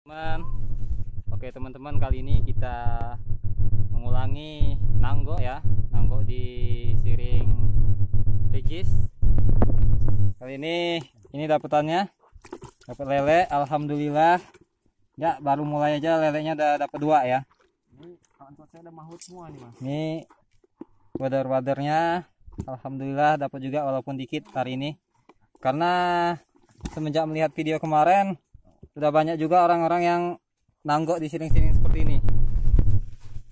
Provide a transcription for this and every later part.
teman oke teman-teman kali ini kita mengulangi nanggo ya nanggo di siring regis kali ini ini dapetannya dapet lele alhamdulillah ya baru mulai aja lelenya udah dapat dua ya ini kawan saya udah mahut semua nih mas ini wader-wadernya alhamdulillah dapet juga walaupun dikit hari ini karena semenjak melihat video kemarin sudah banyak juga orang-orang yang nanggok di siring-siring seperti ini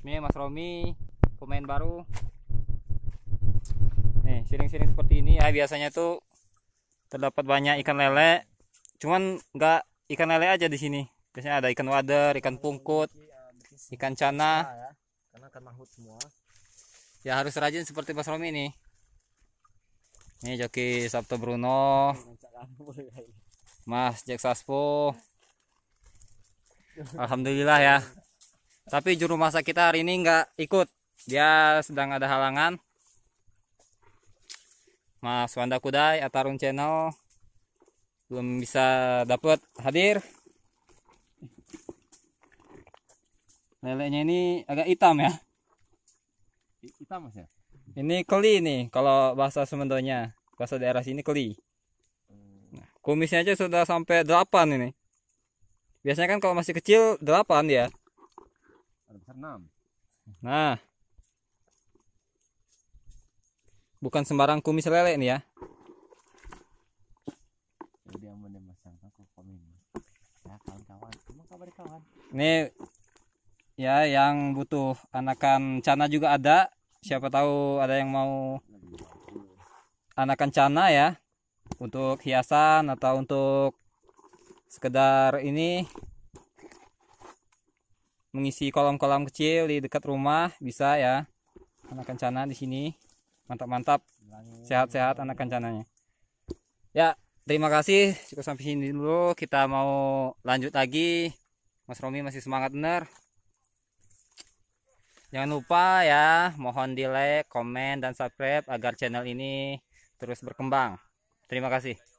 ini Mas Romi pemain baru nih siring-siring seperti ini ya biasanya tuh terdapat banyak ikan lele cuman nggak ikan lele aja di sini biasanya ada ikan wader ikan pungkut ikan cana karena ikan mahut semua ya harus rajin seperti Mas Romi ini ini joki Sabto Bruno ya. Mas Jack Saspo Alhamdulillah ya. Tapi juru masak kita hari ini nggak ikut. Dia sedang ada halangan. Mas Wanda Kudai Atarun Channel belum bisa dapat hadir. Lelenya ini agak hitam ya. Hitam mas ya. Ini keli nih kalau bahasa Semendonya, bahasa daerah sini keli. Hmm. Nah, kumisnya aja sudah sampai 8 ini. Biasanya kan kalau masih kecil 8 ya. Besar Nah. Bukan sembarang kumis lele nih ya. Ini ya, ya yang butuh anakan cana juga ada. Siapa tahu ada yang mau anakan cana ya untuk hiasan atau untuk sekedar ini mengisi kolam-kolam kecil di dekat rumah bisa ya anak kencana di sini mantap-mantap sehat-sehat anak kencananya ya terima kasih cukup sampai sini dulu kita mau lanjut lagi Mas Romi masih semangat bener jangan lupa ya mohon di like komen dan subscribe agar channel ini terus berkembang terima kasih